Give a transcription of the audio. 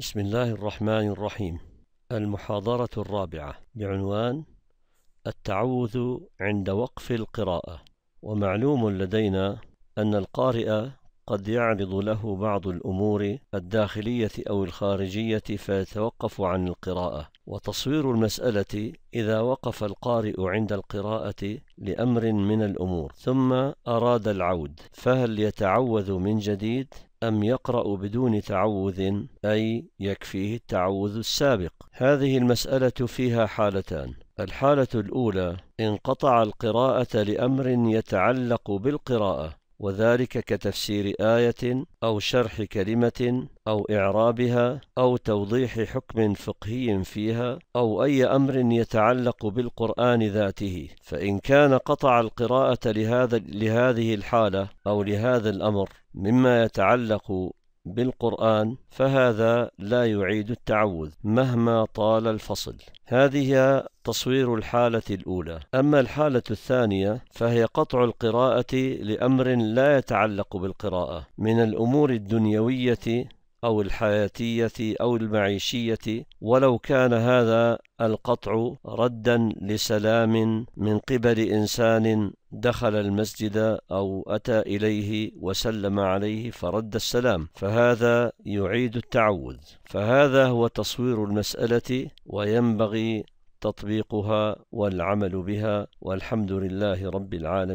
بسم الله الرحمن الرحيم المحاضرة الرابعة بعنوان التعوذ عند وقف القراءة ومعلوم لدينا أن القارئ قد يعرض له بعض الأمور الداخلية أو الخارجية فيتوقف عن القراءة وتصوير المسألة إذا وقف القارئ عند القراءة لأمر من الأمور ثم أراد العود فهل يتعوذ من جديد أم يقرأ بدون تعوذ أي يكفيه التعوذ السابق هذه المسألة فيها حالتان الحالة الأولى انقطع القراءة لأمر يتعلق بالقراءة وذلك كتفسير آية أو شرح كلمة أو إعرابها أو توضيح حكم فقهي فيها أو أي أمر يتعلق بالقرآن ذاته، فإن كان قطع القراءة لهذا لهذه الحالة أو لهذا الأمر مما يتعلق بالقرآن فهذا لا يعيد التعوذ مهما طال الفصل هذه تصوير الحالة الأولى أما الحالة الثانية فهي قطع القراءة لأمر لا يتعلق بالقراءة من الأمور الدنيوية أو الحياتية أو المعيشية ولو كان هذا القطع ردا لسلام من قبل إنسان دخل المسجد أو أتى إليه وسلم عليه فرد السلام فهذا يعيد التعوذ فهذا هو تصوير المسألة وينبغي تطبيقها والعمل بها والحمد لله رب العالمين